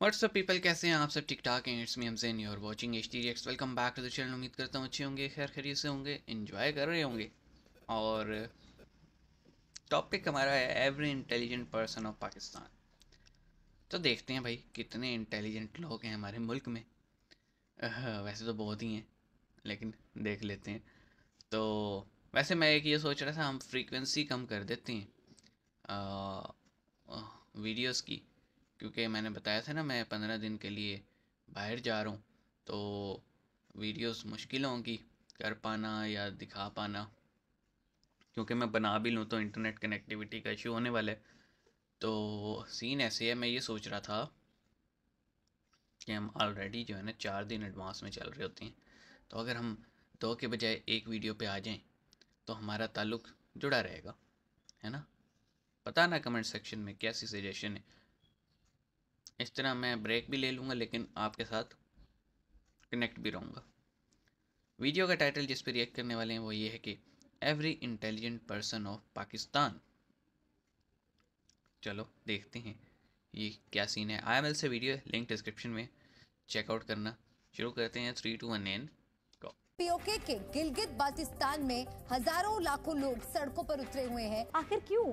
WhatsApp people कैसे हैं आप सब ठीक ठाक हैं it's me Hamzain you are watching H T X welcome back to the channel उम्मीद करता हूँ अच्छे होंगे खैर खैरियत से होंगे इन्जॉय कर रहे होंगे और टॉपिक हमारा है every intelligent person of Pakistan तो देखते हैं भाई कितने इंटेलिजेंट लोग हैं हमारे मुल्क में वैसे तो बहुत ही हैं लेकिन देख लेते हैं तो वैसे मैं एक ये सोच रहा था हम फ्रीक्वेंसी कम कर देते हैं वीडियोस की क्योंकि मैंने बताया था ना मैं पंद्रह दिन के लिए बाहर जा रहा हूँ तो वीडियोस मुश्किल होंगी कर पाना या दिखा पाना क्योंकि मैं बना भी लूँ तो इंटरनेट कनेक्टिविटी का इशू होने वाला है तो सीन ऐसे है मैं ये सोच रहा था कि हम ऑलरेडी जो है ना चार दिन एडवांस में चल रहे होते हैं तो अगर हम दो के बजाय एक वीडियो पे आ जाएं तो हमारा ताल्लुक जुड़ा रहेगा है ना बताना कमेंट सेक्शन में कैसी सजेशन है इस तरह मैं ब्रेक भी ले लूँगा लेकिन आपके साथ कनेक्ट भी रहूँगा वीडियो का टाइटल जिस पर रिएक्ट करने वाले हैं वो ये है कि every intelligent person of Pakistan चलो देखते हैं ये क्या सीन है आई से वीडियो लिंक डिस्क्रिप्शन में चेकआउट करना शुरू करते हैं थ्री टू वन एन पीओके के गिलगित बाल्टिस्तान में हजारों लाखों लोग सड़कों पर उतरे हुए हैं आखिर क्यों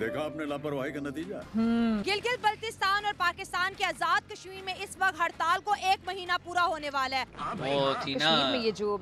देखा आपने लापरवाही का नतीजा हम्म। गिलगित बल्तिस्तान और पाकिस्तान के आजाद कश्मीर में इस वक्त हड़ताल को एक महीना पूरा होने वाला है हाँ कश्मीर में ये जो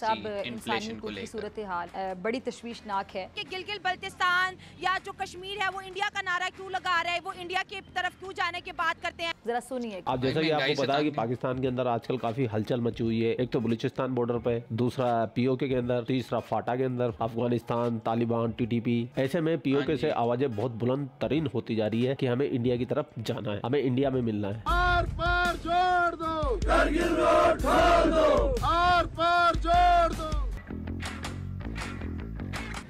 साहब इंसानी सूरत हाल बड़ी तश्वीशनाक है कि गिलगित बल्तिस्तान या जो कश्मीर है वो इंडिया का नारा क्यों लगा रहा है वो इंडिया की तरफ क्यों जाने की बात करते हैं जरा सुनिए आप जैसा कि आपको है कि पाकिस्तान के अंदर आजकल काफी हलचल मची हुई है एक तो बलूचिस्तान बॉर्डर पे दूसरा पीओके के अंदर तीसरा फाटा के अंदर अफगानिस्तान तालिबान टीटीपी ऐसे में पीओके हाँ से आवाजें बहुत बुलंद तरीन होती जा रही है की हमें इंडिया की तरफ जाना है हमें इंडिया में मिलना है आर पार जोड़ दो, रोड दो। आर पार जोड़ दो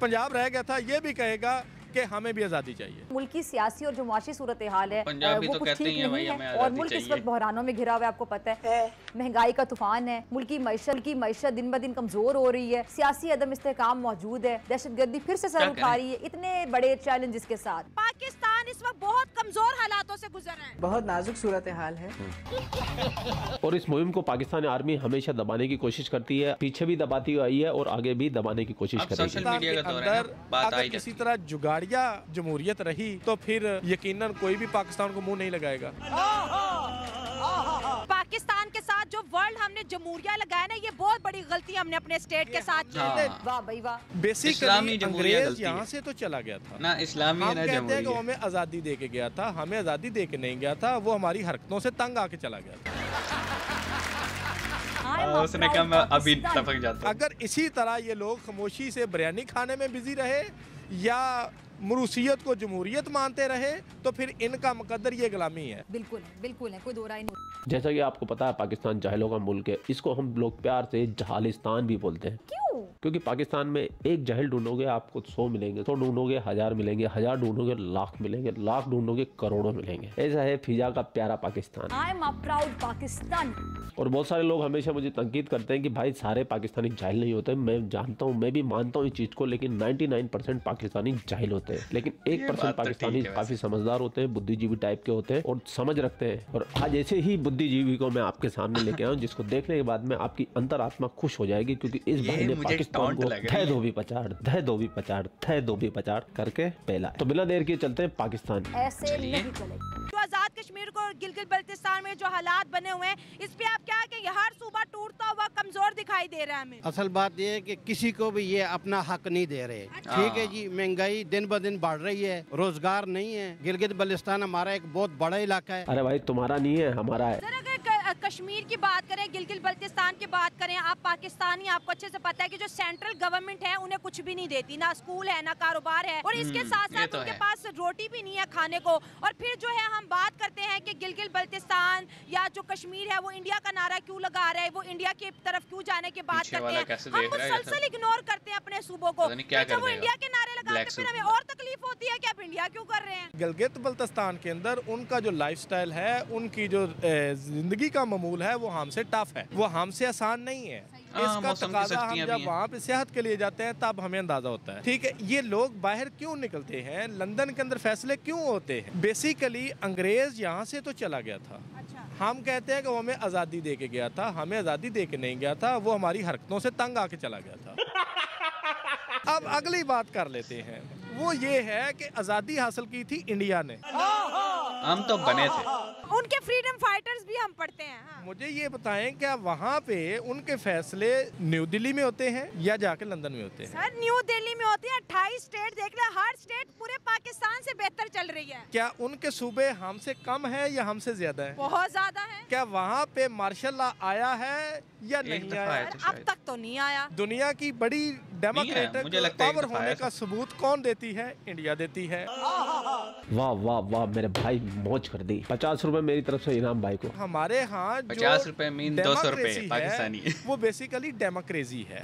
पंजाब रह गया था ये भी कहेगा कि हमें भी आज़ादी चाहिए मुल्क की सियासी और जो मुआशी सूरत हाल है वो तो कुछ ठीक नहीं है और मुल्क इस वक्त बहरानों में घिरा हुआ है आपको पता है महंगाई का तूफान है मुल्क की मैशत की मीशत दिन ब दिन कमजोर हो रही है सियासी अदम इस्तेकाम मौजूद है दहशत गर्दी फिर से सर उठा रही है इतने बड़े चैलेंजेस के साथ इस वक्त बहुत कमजोर हालातों से गुजर रहे हैं बहुत नाजुक सूरत हाल है और इस मुहिम को पाकिस्तानी आर्मी हमेशा दबाने की कोशिश करती है पीछे भी दबाती आई है और आगे भी दबाने की कोशिश कर रही है अगर किसी तरह जुगाड़िया जमहूरियत रही तो फिर यकीन कोई भी पाकिस्तान को मुँह नहीं लगाएगा जमहूरिया लगाए ना ये बहुत बड़ी गलती हमने अपने स्टेट के साथ की हाँ। हाँ। वाह बेसिकली अंग्रेज यहाँ से तो चला गया था ना इस्लामी हम कहते हैं कि हमें आज़ादी दे के गया था हमें आज़ादी दे के नहीं गया था वो हमारी हरकतों से तंग आके चला गया था हाँ, उसने कहा मैं अभी टपक जाता अगर इसी तरह ये लोग खामोशी से बिरयानी खाने में बिजी रहे या मरूसीत को जमहूरियत मानते रहे तो फिर इनका मुकदर ये गुलामी है बिल्कुल बिल्कुल है कोई दो राय नहीं जैसा कि आपको पता है पाकिस्तान जहलों का मुल्क है इसको हम लोग प्यार से जहालिस्तान भी बोलते हैं क्यों क्योंकि पाकिस्तान में एक जहल ढूंढोगे आपको सौ मिलेंगे सौ ढूंढोगे हजार मिलेंगे हजार ढूंढोगे लाख मिलेंगे लाख ढूंढोगे करोड़ों मिलेंगे ऐसा है फिजा का प्यारा Pakistan I am proud Pakistan और बहुत सारे लोग हमेशा मुझे तंकीद करते हैं कि भाई सारे पाकिस्तानी जाहिल नहीं होते मैं जानता हूँ मैं भी मानता हूँ इस चीज़ को लेकिन नाइन परसेंट पाकिस्तानी जाहिल होते हैं लेकिन एक परसेंट तो पाकिस्तानी काफी समझदार होते हैं बुद्धिजीवी टाइप के होते हैं और समझ रखते हैं और आज ऐसे ही बुद्धिजीवी को मैं आपके सामने लेके आया हूँ जिसको देखने के बाद में आपकी अंतर खुश हो जाएगी क्योंकि इस भाई ने पाकिस्तान को धय धोबी पचाड़ धय धोबी पचाड़ धय धोबी पचाड़ करके पहला तो बिना देर के चलते हैं पाकिस्तान ऐसे नहीं आज़ाद कश्मीर को गिलगित बल्तिस्तान में जो हालात बने हुए हैं इस पर आप क्या कहेंगे हर सूबा टूटता हुआ कमज़ोर दिखाई दे रहा है हमें असल बात यह है कि किसी को भी ये अपना हक नहीं दे रहे अच्छा। ठीक है जी महंगाई दिन ब दिन बढ़ रही है रोजगार नहीं है गिलगित बल्तिस्तान हमारा एक बहुत बड़ा इलाका है अरे भाई तुम्हारा नहीं है हमारा है कश्मीर की बात करें गिलगित बल्तिस्तान की बात करें आप पाकिस्तानी आपको अच्छे से पता है कि जो सेंट्रल गवर्नमेंट है उन्हें कुछ भी नहीं देती ना स्कूल है ना कारोबार है और हम्म, इसके साथ साथ तो उनके पास रोटी भी नहीं है खाने को और फिर जो है हम बात करते हैं कि गिलगिल बल्तिस्तान या जो कश्मीर है वो इंडिया का नारा क्यों लगा रहा है वो इंडिया की तरफ क्यों जाने की बात करते हैं हम मुसलसल इग्नोर करते हैं अपने सूबों को जब अच्छा, वो इंडिया के नारे लगाते फिर हमें और तकलीफ होती है कि आप इंडिया क्यों कर रहे हैं गिलगित बल्तिस्तान के अंदर उनका जो लाइफ है उनकी जो जिंदगी का ममूल है वो हमसे टफ है वो हमसे आसान नहीं है हाँ, इसका तकाजा हम जब वहाँ पे सेहत के लिए जाते हैं तब हमें अंदाज़ा होता है ठीक है ये लोग बाहर क्यों निकलते हैं लंदन के अंदर फैसले क्यों होते हैं बेसिकली अंग्रेज़ यहाँ से तो चला गया था अच्छा। हम कहते हैं कि वो हमें आज़ादी दे के गया था हमें आज़ादी दे के नहीं गया था वो हमारी हरकतों से तंग आके चला गया था अब अगली बात कर लेते हैं वो ये है कि आज़ादी हासिल की थी इंडिया ने हम तो बने थे उनके फ्रीडम फाइटर्स भी हम पढ़ते हैं हाँ। मुझे ये बताएं क्या वहाँ पे उनके फैसले न्यू दिल्ली में होते हैं या जाके लंदन में होते हैं सर न्यू दिल्ली में होते हैं अट्ठाईस स्टेट देख ले हर स्टेट पूरे पाकिस्तान से बेहतर चल रही है क्या उनके सूबे हमसे कम है या हमसे ज्यादा है बहुत ज्यादा है क्या वहाँ पे मार्शल आया है या नहीं आया तो अब तक तो नहीं आया दुनिया की बड़ी डेमोक्रेटिक पावर होने का सबूत कौन देती है इंडिया देती है वाह वाह वाह मेरे भाई मौज कर दी पचास रूपए मेरी तरफ से इनाम भाई को हमारे यहाँ पचास रूपए मीन दो सौ रूपए पाकिस्तानी वो बेसिकली डेमोक्रेसी है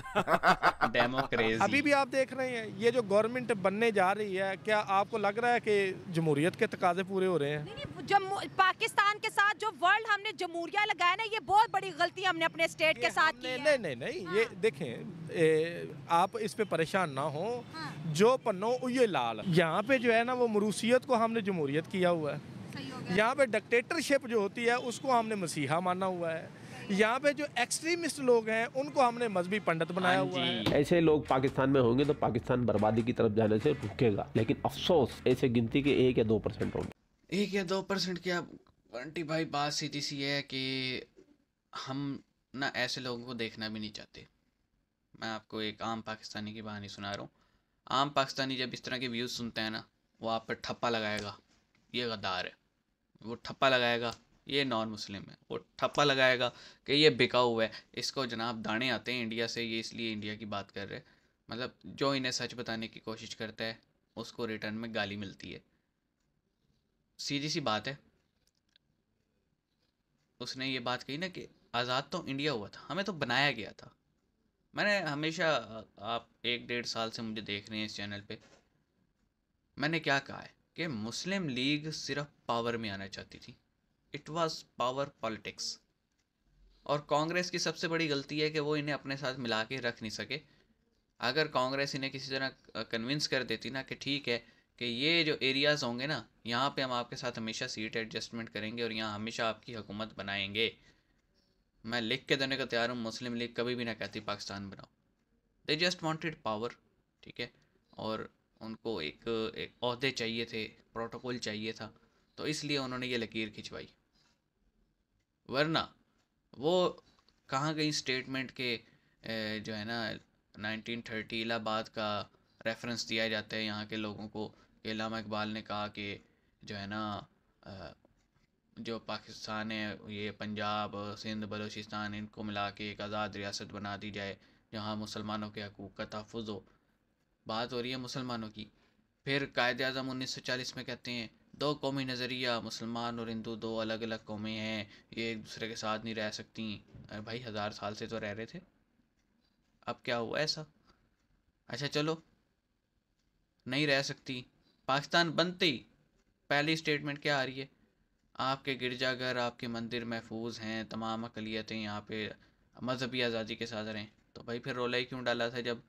डेमोक्रेसी अभी भी आप देख रहे हैं ये जो गवर्नमेंट बनने जा रही है क्या आपको लग रहा है की जमहूरियत के तकाजे पूरे हो रहे हैं पाकिस्तान के साथ जो वर्ल्ड हमने जमहूरिया लगाया ना ये बहुत बड़ी गलती हमने अपने स्टेट के साथ की नहीं नहीं नहीं ये हाँ। देखें आप आप इस पे परेशान ना हो हाँ। जो पन्नो ये लाल यहाँ पे जो है ना वो मरूसियत को हमने जमहूरियत किया हुआ है यहाँ पे डिक्टेटरशिप जो होती है उसको हमने मसीहा माना हुआ है यहाँ पे जो एक्सट्रीमिस्ट लोग हैं उनको हमने मजहबी पंडित हाँ बनाया हुआ है ऐसे लोग पाकिस्तान में होंगे तो पाकिस्तान बर्बादी की तरफ जाने से रुकेगा लेकिन अफसोस ऐसे गिनती के एक या दो परसेंट होंगे एक या दो परसेंट की आप आंटी भाई बात सीधी सी है कि हम ना ऐसे लोगों को देखना भी नहीं चाहते मैं आपको एक आम पाकिस्तानी की कहानी सुना रहा हूँ आम पाकिस्तानी जब इस तरह के व्यूज़ सुनते हैं ना वो आप पर ठप्पा लगाएगा ये गद्दार है वो ठप्पा लगाएगा ये नॉन मुस्लिम है वो ठप्पा लगाएगा कि ये बिका हुआ है इसको जनाब दाने आते हैं इंडिया से ये इसलिए इंडिया की बात कर रहे हैं मतलब जो इन्हें सच बताने की कोशिश करता है उसको रिटर्न में गाली मिलती है सीधी सी बात है उसने ये बात कही ना कि आज़ाद तो इंडिया हुआ था हमें तो बनाया गया था मैंने हमेशा आप एक डेढ़ साल से मुझे देख रहे हैं इस चैनल पे मैंने क्या कहा है कि मुस्लिम लीग सिर्फ पावर में आना चाहती थी इट वाज पावर पॉलिटिक्स और कांग्रेस की सबसे बड़ी गलती है कि वो इन्हें अपने साथ मिला के रख नहीं सके अगर कांग्रेस इन्हें किसी तरह कन्विंस कर देती ना कि ठीक है कि ये जो एरियाज़ होंगे ना यहाँ पे हम आपके साथ हमेशा सीट एडजस्टमेंट करेंगे और यहाँ हमेशा आपकी हुकूमत बनाएंगे मैं लिख के देने को तैयार हूँ मुस्लिम लीग कभी भी ना कहती पाकिस्तान बनाओ दे जस्ट वॉन्टेड पावर ठीक है और उनको एक एक अहदे चाहिए थे प्रोटोकॉल चाहिए था तो इसलिए उन्होंने ये लकीर खिंचवाई वरना वो कहाँ गई स्टेटमेंट के जो है ना 1930 इलाहाबाद का रेफरेंस दिया जाता है यहाँ के लोगों को इलामा इकबाल ने कहा कि जो है ना जो पाकिस्तान है ये पंजाब सिंध बलूचिस्तान इनको मिला के एक आज़ाद रियासत बना दी जाए जहाँ मुसलमानों के हकूक़ का तहफ़ हो बात हो रही है मुसलमानों की फिर कायद अजम उन्नीस सौ चालीस में कहते हैं दो कौमी नज़रिया मुसलमान और हिंदू दो अलग अलग कौमें हैं ये एक दूसरे के साथ नहीं रह सकती अरे भाई हज़ार साल से तो रह रहे थे अब क्या हुआ ऐसा अच्छा चलो नहीं रह सकती पाकिस्तान बनती पहली स्टेटमेंट क्या आ रही है आपके गिरजाघर आपके मंदिर महफूज हैं तमाम अकलीतें यहाँ पे मजहबी आज़ादी के साथ रहें तो भाई फिर रोला ही क्यों डाला था जब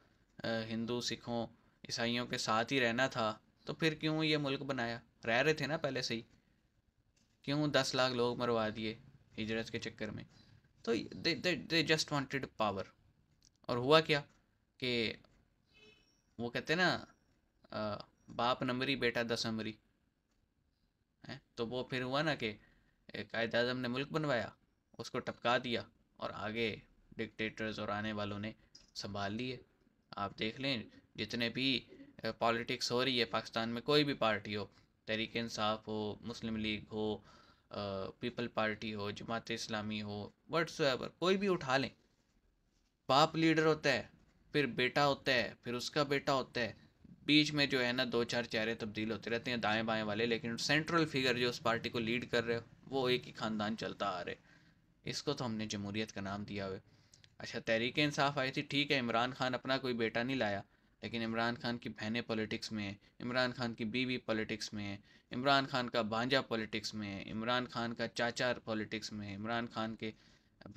हिंदू सिखों ईसाइयों के साथ ही रहना था तो फिर क्यों ये मुल्क बनाया रह रहे थे ना पहले से ही क्यों दस लाख लोग मरवा दिए हिजरत के चक्कर में तो दे जस्ट वांटेड पावर और हुआ क्या कि वो कहते ना बाप नंबरी बेटा दस अमरी है तो वो फिर हुआ ना कि कायद अजम ने मुल्क बनवाया उसको टपका दिया और आगे डिक्टेटर्स और आने वालों ने संभाल लिए आप देख लें जितने भी पॉलिटिक्स हो रही है पाकिस्तान में कोई भी पार्टी हो तहरीक इंसाफ हो मुस्लिम लीग हो पीपल पार्टी हो जमात इस्लामी हो वट्स कोई भी उठा लें बाप लीडर होता है फिर बेटा होता है फिर उसका बेटा होता है बीच में जो है ना दो चार चेहरे तब्दील होते रहते हैं दाएं बाएं वाले लेकिन सेंट्रल फिगर जो उस पार्टी को लीड कर रहे हो वो एक ही ख़ानदान चलता आ रहे इसको तो हमने जमहूरीत का नाम दिया हुआ अच्छा तहरीक इंसाफ आई थी ठीक है इमरान खान अपना कोई बेटा नहीं लाया लेकिन इमरान खान की बहनें पॉलिटिक्स में हैं इमरान खान की बीवी पॉलिटिक्स में है इमरान खान का भांजा पॉलिटिक्स में है इमरान खान का चाचा पॉलिटिक्स में है इमरान खान के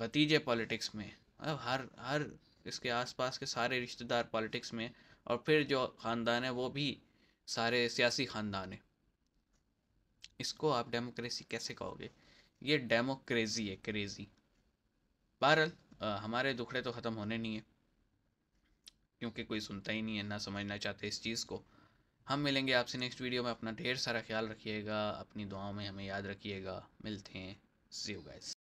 भतीजे पॉलिटिक्स में मतलब हर हर इसके आसपास के सारे रिश्तेदार पॉलिटिक्स में और फिर जो ख़ानदान है वो भी सारे सियासी ख़ानदान है इसको आप डेमोक्रेसी कैसे कहोगे ये डेमोक्रेजी है क्रेज़ी बहरहाल हमारे दुखड़े तो ख़त्म होने नहीं है क्योंकि कोई सुनता ही नहीं है ना समझना चाहते इस चीज़ को हम मिलेंगे आपसे नेक्स्ट वीडियो में अपना ढेर सारा ख्याल रखिएगा अपनी दुआओं में हमें याद रखिएगा मिलते हैं सी यू गाइस